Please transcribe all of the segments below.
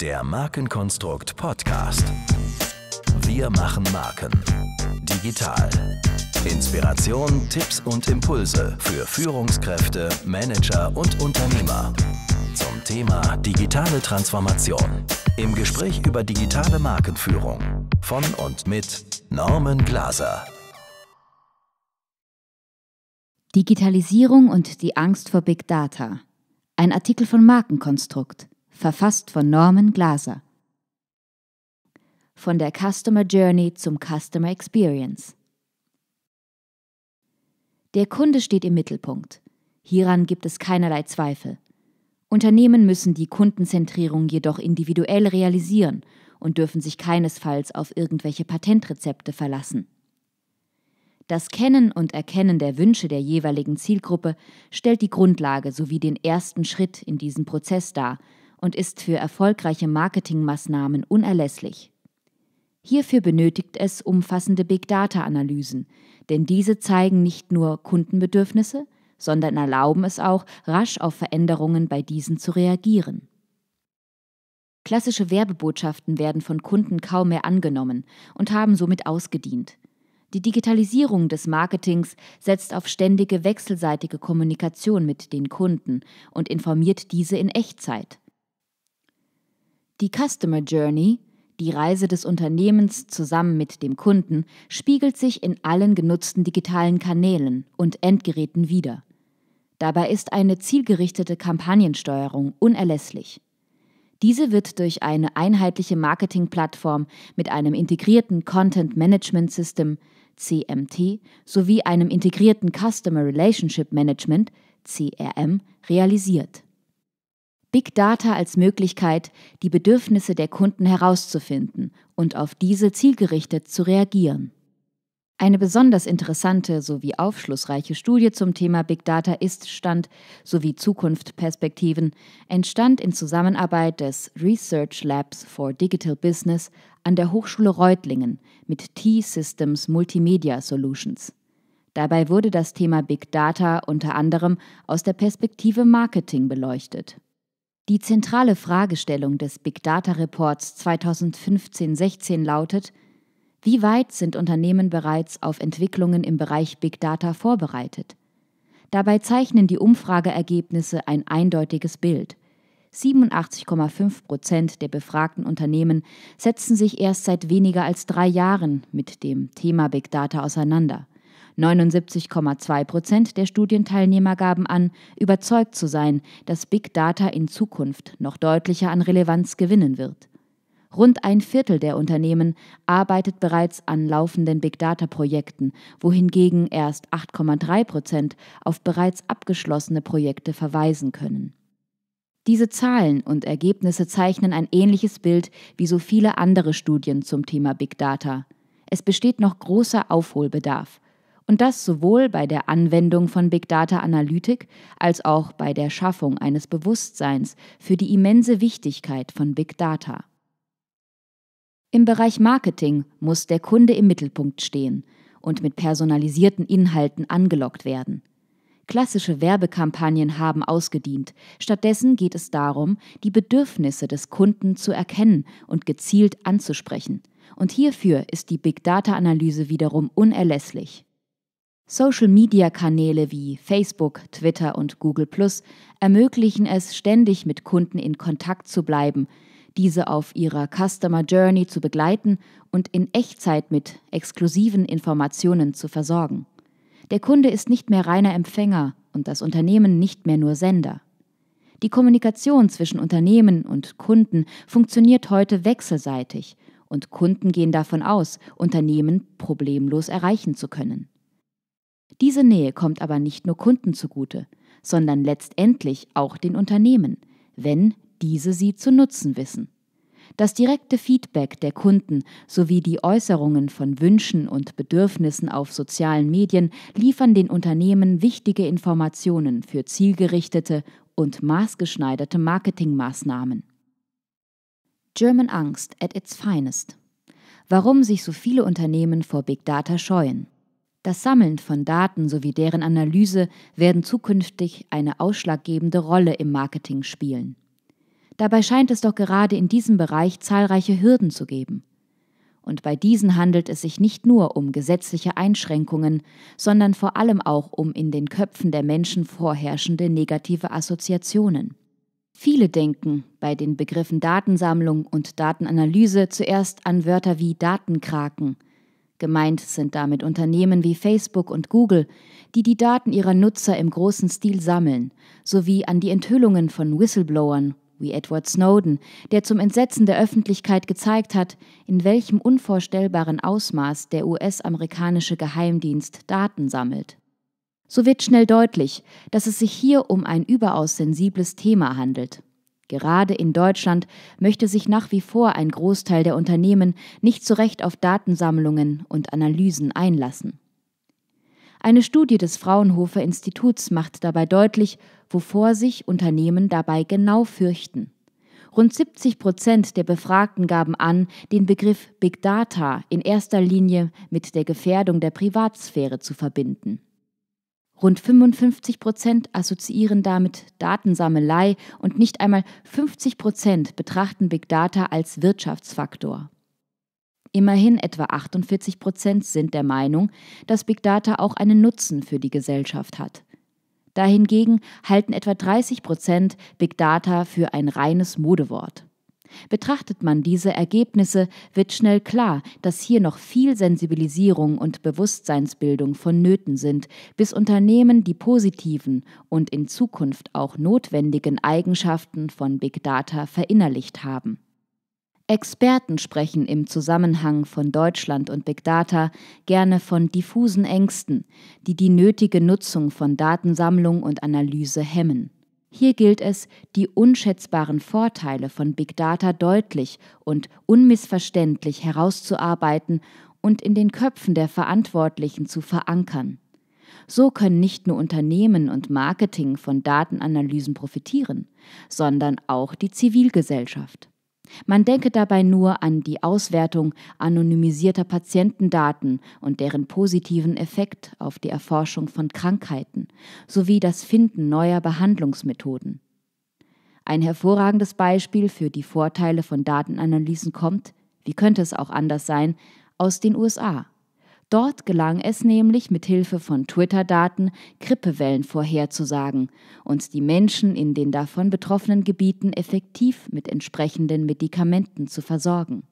Der Markenkonstrukt Podcast. Wir machen Marken. Digital. Inspiration, Tipps und Impulse für Führungskräfte, Manager und Unternehmer. Zum Thema digitale Transformation. Im Gespräch über digitale Markenführung. Von und mit Norman Glaser. Digitalisierung und die Angst vor Big Data. Ein Artikel von Markenkonstrukt verfasst von Norman Glaser. Von der Customer Journey zum Customer Experience. Der Kunde steht im Mittelpunkt. Hieran gibt es keinerlei Zweifel. Unternehmen müssen die Kundenzentrierung jedoch individuell realisieren und dürfen sich keinesfalls auf irgendwelche Patentrezepte verlassen. Das Kennen und Erkennen der Wünsche der jeweiligen Zielgruppe stellt die Grundlage sowie den ersten Schritt in diesem Prozess dar und ist für erfolgreiche Marketingmaßnahmen unerlässlich. Hierfür benötigt es umfassende Big-Data-Analysen, denn diese zeigen nicht nur Kundenbedürfnisse, sondern erlauben es auch, rasch auf Veränderungen bei diesen zu reagieren. Klassische Werbebotschaften werden von Kunden kaum mehr angenommen und haben somit ausgedient. Die Digitalisierung des Marketings setzt auf ständige wechselseitige Kommunikation mit den Kunden und informiert diese in Echtzeit. Die Customer Journey, die Reise des Unternehmens zusammen mit dem Kunden, spiegelt sich in allen genutzten digitalen Kanälen und Endgeräten wider. Dabei ist eine zielgerichtete Kampagnensteuerung unerlässlich. Diese wird durch eine einheitliche Marketingplattform mit einem integrierten Content Management System CMT sowie einem integrierten Customer Relationship Management CRM realisiert. Big Data als Möglichkeit, die Bedürfnisse der Kunden herauszufinden und auf diese zielgerichtet zu reagieren. Eine besonders interessante sowie aufschlussreiche Studie zum Thema Big Data Ist-Stand sowie Zukunftsperspektiven entstand in Zusammenarbeit des Research Labs for Digital Business an der Hochschule Reutlingen mit T-Systems Multimedia Solutions. Dabei wurde das Thema Big Data unter anderem aus der Perspektive Marketing beleuchtet. Die zentrale Fragestellung des Big Data Reports 2015-16 lautet, wie weit sind Unternehmen bereits auf Entwicklungen im Bereich Big Data vorbereitet? Dabei zeichnen die Umfrageergebnisse ein eindeutiges Bild. 87,5 Prozent der befragten Unternehmen setzen sich erst seit weniger als drei Jahren mit dem Thema Big Data auseinander. 79,2 Prozent der Studienteilnehmer gaben an, überzeugt zu sein, dass Big Data in Zukunft noch deutlicher an Relevanz gewinnen wird. Rund ein Viertel der Unternehmen arbeitet bereits an laufenden Big Data-Projekten, wohingegen erst 8,3 Prozent auf bereits abgeschlossene Projekte verweisen können. Diese Zahlen und Ergebnisse zeichnen ein ähnliches Bild wie so viele andere Studien zum Thema Big Data. Es besteht noch großer Aufholbedarf. Und das sowohl bei der Anwendung von Big Data Analytik als auch bei der Schaffung eines Bewusstseins für die immense Wichtigkeit von Big Data. Im Bereich Marketing muss der Kunde im Mittelpunkt stehen und mit personalisierten Inhalten angelockt werden. Klassische Werbekampagnen haben ausgedient. Stattdessen geht es darum, die Bedürfnisse des Kunden zu erkennen und gezielt anzusprechen. Und hierfür ist die Big Data-Analyse wiederum unerlässlich. Social-Media-Kanäle wie Facebook, Twitter und Google Plus ermöglichen es, ständig mit Kunden in Kontakt zu bleiben, diese auf ihrer Customer Journey zu begleiten und in Echtzeit mit exklusiven Informationen zu versorgen. Der Kunde ist nicht mehr reiner Empfänger und das Unternehmen nicht mehr nur Sender. Die Kommunikation zwischen Unternehmen und Kunden funktioniert heute wechselseitig und Kunden gehen davon aus, Unternehmen problemlos erreichen zu können. Diese Nähe kommt aber nicht nur Kunden zugute, sondern letztendlich auch den Unternehmen, wenn diese sie zu nutzen wissen. Das direkte Feedback der Kunden sowie die Äußerungen von Wünschen und Bedürfnissen auf sozialen Medien liefern den Unternehmen wichtige Informationen für zielgerichtete und maßgeschneiderte Marketingmaßnahmen. German Angst at its finest. Warum sich so viele Unternehmen vor Big Data scheuen. Das Sammeln von Daten sowie deren Analyse werden zukünftig eine ausschlaggebende Rolle im Marketing spielen. Dabei scheint es doch gerade in diesem Bereich zahlreiche Hürden zu geben. Und bei diesen handelt es sich nicht nur um gesetzliche Einschränkungen, sondern vor allem auch um in den Köpfen der Menschen vorherrschende negative Assoziationen. Viele denken bei den Begriffen Datensammlung und Datenanalyse zuerst an Wörter wie Datenkraken – Gemeint sind damit Unternehmen wie Facebook und Google, die die Daten ihrer Nutzer im großen Stil sammeln, sowie an die Enthüllungen von Whistleblowern wie Edward Snowden, der zum Entsetzen der Öffentlichkeit gezeigt hat, in welchem unvorstellbaren Ausmaß der US-amerikanische Geheimdienst Daten sammelt. So wird schnell deutlich, dass es sich hier um ein überaus sensibles Thema handelt. Gerade in Deutschland möchte sich nach wie vor ein Großteil der Unternehmen nicht zu Recht auf Datensammlungen und Analysen einlassen. Eine Studie des Fraunhofer Instituts macht dabei deutlich, wovor sich Unternehmen dabei genau fürchten. Rund 70 Prozent der Befragten gaben an, den Begriff Big Data in erster Linie mit der Gefährdung der Privatsphäre zu verbinden. Rund 55 Prozent assoziieren damit Datensammelei und nicht einmal 50 Prozent betrachten Big Data als Wirtschaftsfaktor. Immerhin etwa 48 Prozent sind der Meinung, dass Big Data auch einen Nutzen für die Gesellschaft hat. Dahingegen halten etwa 30 Prozent Big Data für ein reines Modewort. Betrachtet man diese Ergebnisse, wird schnell klar, dass hier noch viel Sensibilisierung und Bewusstseinsbildung vonnöten sind, bis Unternehmen die positiven und in Zukunft auch notwendigen Eigenschaften von Big Data verinnerlicht haben. Experten sprechen im Zusammenhang von Deutschland und Big Data gerne von diffusen Ängsten, die die nötige Nutzung von Datensammlung und Analyse hemmen. Hier gilt es, die unschätzbaren Vorteile von Big Data deutlich und unmissverständlich herauszuarbeiten und in den Köpfen der Verantwortlichen zu verankern. So können nicht nur Unternehmen und Marketing von Datenanalysen profitieren, sondern auch die Zivilgesellschaft. Man denke dabei nur an die Auswertung anonymisierter Patientendaten und deren positiven Effekt auf die Erforschung von Krankheiten sowie das Finden neuer Behandlungsmethoden. Ein hervorragendes Beispiel für die Vorteile von Datenanalysen kommt, wie könnte es auch anders sein, aus den USA. Dort gelang es nämlich mit Hilfe von Twitter-Daten Grippewellen vorherzusagen und die Menschen in den davon betroffenen Gebieten effektiv mit entsprechenden Medikamenten zu versorgen.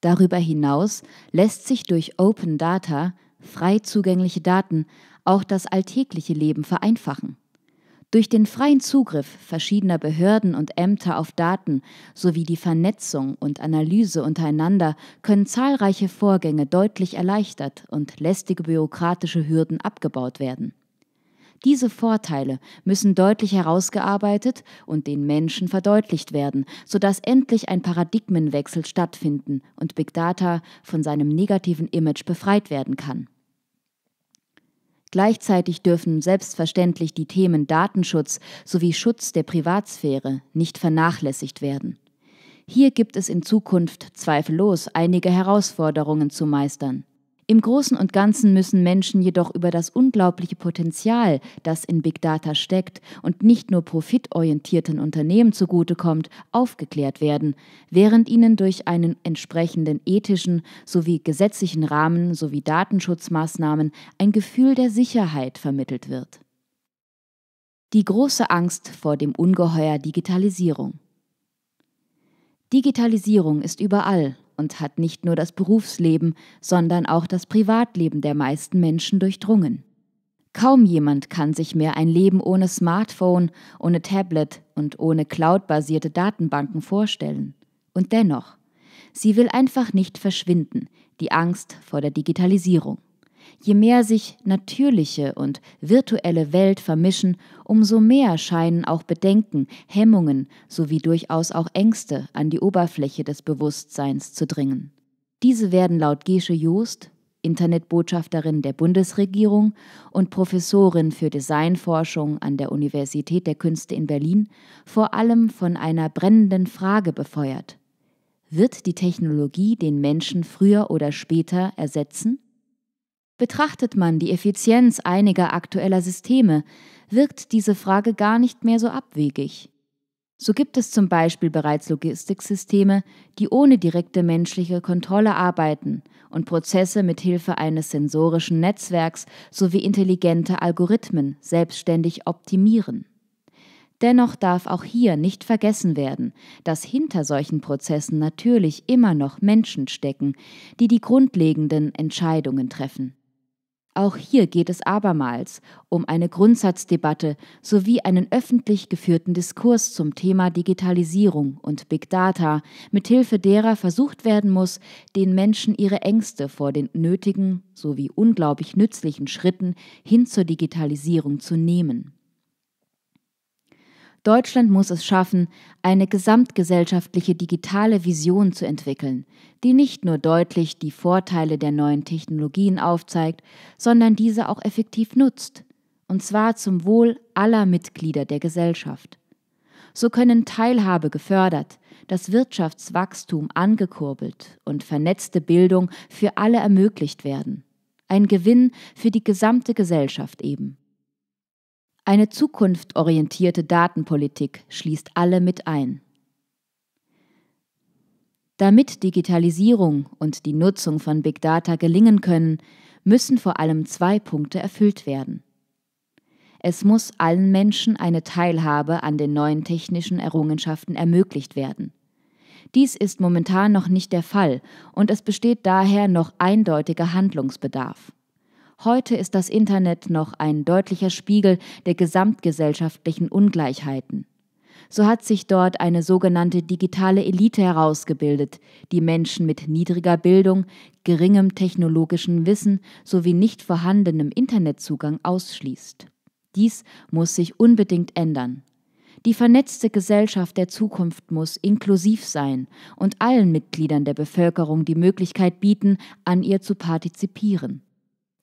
Darüber hinaus lässt sich durch Open Data, frei zugängliche Daten, auch das alltägliche Leben vereinfachen. Durch den freien Zugriff verschiedener Behörden und Ämter auf Daten sowie die Vernetzung und Analyse untereinander können zahlreiche Vorgänge deutlich erleichtert und lästige bürokratische Hürden abgebaut werden. Diese Vorteile müssen deutlich herausgearbeitet und den Menschen verdeutlicht werden, sodass endlich ein Paradigmenwechsel stattfinden und Big Data von seinem negativen Image befreit werden kann. Gleichzeitig dürfen selbstverständlich die Themen Datenschutz sowie Schutz der Privatsphäre nicht vernachlässigt werden. Hier gibt es in Zukunft zweifellos einige Herausforderungen zu meistern. Im Großen und Ganzen müssen Menschen jedoch über das unglaubliche Potenzial, das in Big Data steckt und nicht nur profitorientierten Unternehmen zugutekommt, aufgeklärt werden, während ihnen durch einen entsprechenden ethischen sowie gesetzlichen Rahmen sowie Datenschutzmaßnahmen ein Gefühl der Sicherheit vermittelt wird. Die große Angst vor dem Ungeheuer Digitalisierung. Digitalisierung ist überall und hat nicht nur das Berufsleben, sondern auch das Privatleben der meisten Menschen durchdrungen. Kaum jemand kann sich mehr ein Leben ohne Smartphone, ohne Tablet und ohne cloudbasierte Datenbanken vorstellen. Und dennoch, sie will einfach nicht verschwinden, die Angst vor der Digitalisierung. Je mehr sich natürliche und virtuelle Welt vermischen, umso mehr scheinen auch Bedenken, Hemmungen sowie durchaus auch Ängste an die Oberfläche des Bewusstseins zu dringen. Diese werden laut Gesche Joost, Internetbotschafterin der Bundesregierung und Professorin für Designforschung an der Universität der Künste in Berlin, vor allem von einer brennenden Frage befeuert. Wird die Technologie den Menschen früher oder später ersetzen? Betrachtet man die Effizienz einiger aktueller Systeme, wirkt diese Frage gar nicht mehr so abwegig. So gibt es zum Beispiel bereits Logistiksysteme, die ohne direkte menschliche Kontrolle arbeiten und Prozesse mit Hilfe eines sensorischen Netzwerks sowie intelligente Algorithmen selbstständig optimieren. Dennoch darf auch hier nicht vergessen werden, dass hinter solchen Prozessen natürlich immer noch Menschen stecken, die die grundlegenden Entscheidungen treffen. Auch hier geht es abermals um eine Grundsatzdebatte sowie einen öffentlich geführten Diskurs zum Thema Digitalisierung und Big Data, mithilfe derer versucht werden muss, den Menschen ihre Ängste vor den nötigen sowie unglaublich nützlichen Schritten hin zur Digitalisierung zu nehmen. Deutschland muss es schaffen, eine gesamtgesellschaftliche digitale Vision zu entwickeln, die nicht nur deutlich die Vorteile der neuen Technologien aufzeigt, sondern diese auch effektiv nutzt, und zwar zum Wohl aller Mitglieder der Gesellschaft. So können Teilhabe gefördert, das Wirtschaftswachstum angekurbelt und vernetzte Bildung für alle ermöglicht werden. Ein Gewinn für die gesamte Gesellschaft eben. Eine zukunftsorientierte Datenpolitik schließt alle mit ein. Damit Digitalisierung und die Nutzung von Big Data gelingen können, müssen vor allem zwei Punkte erfüllt werden. Es muss allen Menschen eine Teilhabe an den neuen technischen Errungenschaften ermöglicht werden. Dies ist momentan noch nicht der Fall und es besteht daher noch eindeutiger Handlungsbedarf. Heute ist das Internet noch ein deutlicher Spiegel der gesamtgesellschaftlichen Ungleichheiten. So hat sich dort eine sogenannte digitale Elite herausgebildet, die Menschen mit niedriger Bildung, geringem technologischen Wissen sowie nicht vorhandenem Internetzugang ausschließt. Dies muss sich unbedingt ändern. Die vernetzte Gesellschaft der Zukunft muss inklusiv sein und allen Mitgliedern der Bevölkerung die Möglichkeit bieten, an ihr zu partizipieren.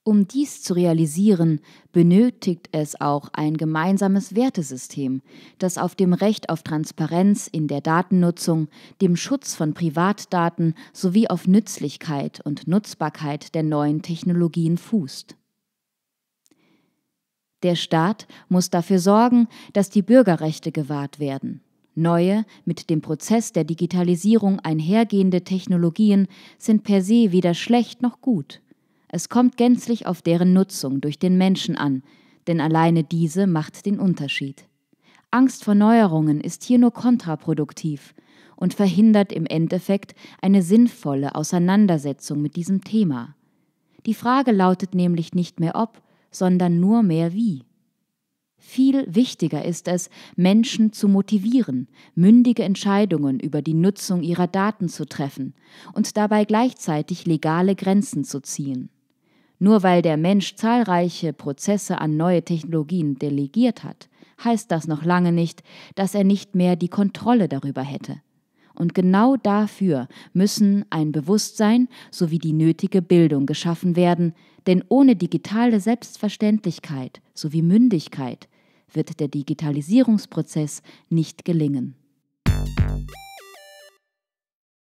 Um dies zu realisieren, benötigt es auch ein gemeinsames Wertesystem, das auf dem Recht auf Transparenz in der Datennutzung, dem Schutz von Privatdaten sowie auf Nützlichkeit und Nutzbarkeit der neuen Technologien fußt. Der Staat muss dafür sorgen, dass die Bürgerrechte gewahrt werden. Neue, mit dem Prozess der Digitalisierung einhergehende Technologien sind per se weder schlecht noch gut. Es kommt gänzlich auf deren Nutzung durch den Menschen an, denn alleine diese macht den Unterschied. Angst vor Neuerungen ist hier nur kontraproduktiv und verhindert im Endeffekt eine sinnvolle Auseinandersetzung mit diesem Thema. Die Frage lautet nämlich nicht mehr ob, sondern nur mehr wie. Viel wichtiger ist es, Menschen zu motivieren, mündige Entscheidungen über die Nutzung ihrer Daten zu treffen und dabei gleichzeitig legale Grenzen zu ziehen. Nur weil der Mensch zahlreiche Prozesse an neue Technologien delegiert hat, heißt das noch lange nicht, dass er nicht mehr die Kontrolle darüber hätte. Und genau dafür müssen ein Bewusstsein sowie die nötige Bildung geschaffen werden, denn ohne digitale Selbstverständlichkeit sowie Mündigkeit wird der Digitalisierungsprozess nicht gelingen.